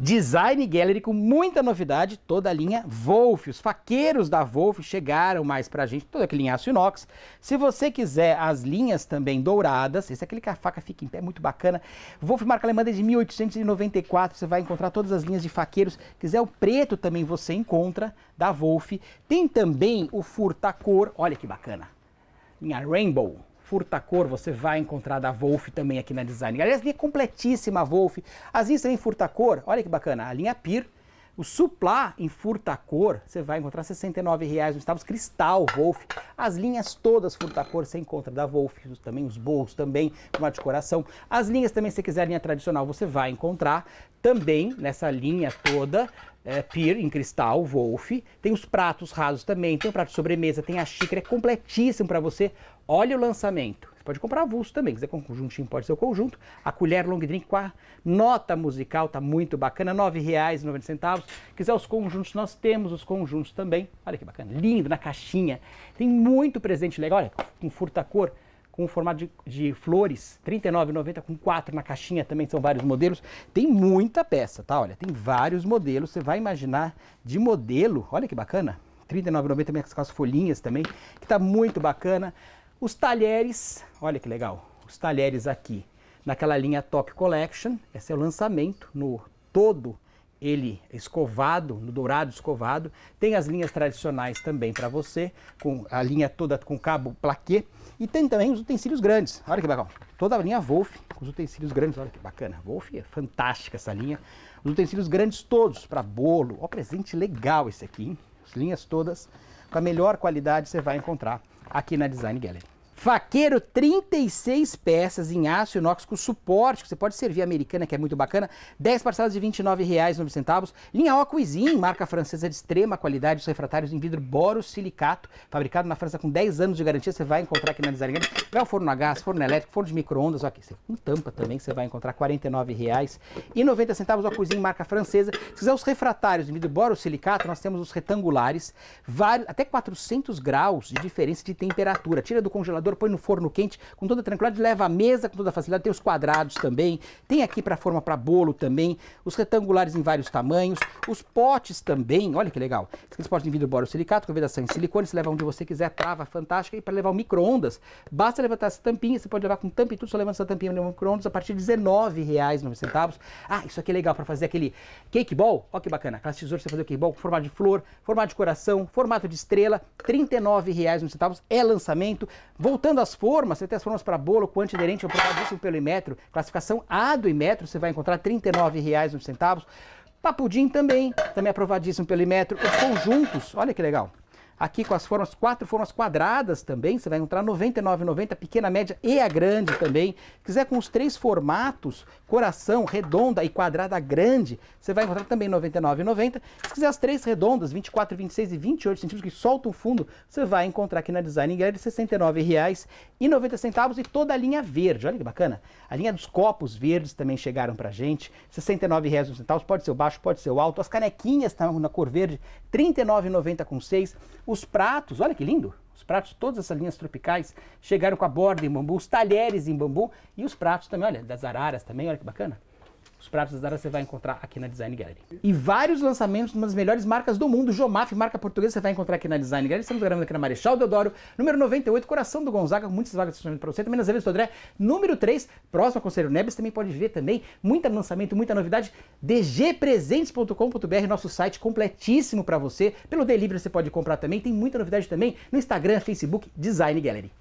Design Gallery com muita novidade, toda a linha Wolf. Os faqueiros da Wolf chegaram mais pra gente, aquela aquele linhaço inox. Se você quiser as linhas também douradas, esse é aquele que a faca fica em pé, muito bacana. Wolf marca alemã desde 1894, você vai encontrar todas as linhas de faqueiros. Se quiser o preto também você encontra, da Wolf. Tem também o furtacor, olha que bacana, linha Rainbow. Furtacor, você vai encontrar da Wolf também aqui na Design. Aliás, linha completíssima Wolf. As linhas também Furtacor, olha que bacana, a linha Pir, o Suplá em furtacor, você vai encontrar R$ 69,00 no Estados Cristal Wolf. As linhas todas furtacor você encontra da Wolf, também os bolsos também, com uma decoração. As linhas também, se você quiser a linha tradicional, você vai encontrar também nessa linha toda. É, pier em cristal, Wolf. Tem os pratos rasos também, tem o prato de sobremesa, tem a xícara, é completíssimo para você. Olha o lançamento pode comprar avulso também. Quiser conjuntinho, pode ser o conjunto. A colher long drink com a nota musical, tá muito bacana, R$ 9,90. Quiser os conjuntos, nós temos os conjuntos também. Olha que bacana, lindo, na caixinha. Tem muito presente legal, olha, com furta-cor com formato de, de flores, R$ 39,90 com quatro na caixinha também, são vários modelos. Tem muita peça, tá? Olha, tem vários modelos, você vai imaginar de modelo, olha que bacana. R$ 39,90 também com as folhinhas também, que tá muito bacana. Os talheres, olha que legal, os talheres aqui naquela linha Top Collection, esse é o lançamento no todo ele escovado, no dourado escovado. Tem as linhas tradicionais também para você, com a linha toda com cabo plaquê. E tem também os utensílios grandes. Olha que bacana. Toda a linha Wolf, com os utensílios grandes. Olha que bacana. Wolf é fantástica essa linha. Os utensílios grandes todos para bolo. Ó, presente legal esse aqui. Hein? As linhas todas com a melhor qualidade você vai encontrar aqui na Design Gallery. Faqueiro, 36 peças em aço inox com suporte, que você pode servir americana, que é muito bacana. 10 parcelas de R$ 29,09. Linha O Cuisin, marca francesa de extrema qualidade, os refratários em vidro borosilicato, fabricado na França com 10 anos de garantia. Você vai encontrar aqui na Design É o forno a gás, forno elétrico, forno de micro-ondas, aqui, com tampa também, que você vai encontrar R$ 49,90. O Cuisin, marca francesa. Se quiser os refratários em vidro borosilicato, nós temos os retangulares, vários, até 400 graus de diferença de temperatura. Tira do congelador liquidificador, põe no forno quente, com toda tranquilidade, leva à mesa com toda facilidade. Tem os quadrados também, tem aqui para forma para bolo também, os retangulares em vários tamanhos, os potes também, olha que legal. Aqueles potes de vidro borosilicato, com vedação em silicone, você leva onde você quiser, trava fantástica. E para levar o micro-ondas, basta levantar essa tampinha, você pode levar com tampa e tudo, só levanta essa tampinha no micro-ondas a partir de R$19,09. Ah, isso aqui é legal para fazer aquele cake ball, olha que bacana, aquelas tesouras você fazer o cake ball com formato de flor, formato de coração, formato de estrela, R$39,09, é lançamento. Vou Voltando às formas, você tem as formas para bolo com antiderente aprovadíssimo pelo Imetro, classificação A do Imetro, você vai encontrar R$ 39,00, Papudim também, também aprovadíssimo pelo Imetro. Os conjuntos, olha que legal. Aqui com as formas, quatro formas quadradas também, você vai encontrar 99, 90, pequena, média e a grande também. Se quiser com os três formatos, coração, redonda e quadrada grande, você vai encontrar também 99 e Se quiser as três redondas, 24, 26 e 28 centímetros, que soltam o fundo, você vai encontrar aqui na Design Gallery R$ 69,90 e toda a linha verde. Olha que bacana. A linha dos copos verdes também chegaram pra gente, R$ 69,00, pode ser o baixo, pode ser o alto. As canequinhas estão na cor verde, R$ 39,90 com 6. Os pratos, olha que lindo! Os pratos, todas essas linhas tropicais, chegaram com a borda em bambu, os talheres em bambu e os pratos também, olha, das araras também, olha que bacana. Os pratos da Zara você vai encontrar aqui na Design Gallery. E vários lançamentos de uma das melhores marcas do mundo, Jomaf, marca portuguesa, você vai encontrar aqui na Design Gallery. Estamos gravando aqui na Marechal Deodoro, número 98, Coração do Gonzaga, com muitas vagas de para você. Também nas Velas do André, número 3, próximo ao Conselho Nebes, também pode ver também. Muito lançamento, muita novidade. dgpresentes.com.br, nosso site completíssimo para você. Pelo delivery você pode comprar também. Tem muita novidade também no Instagram, Facebook, Design Gallery.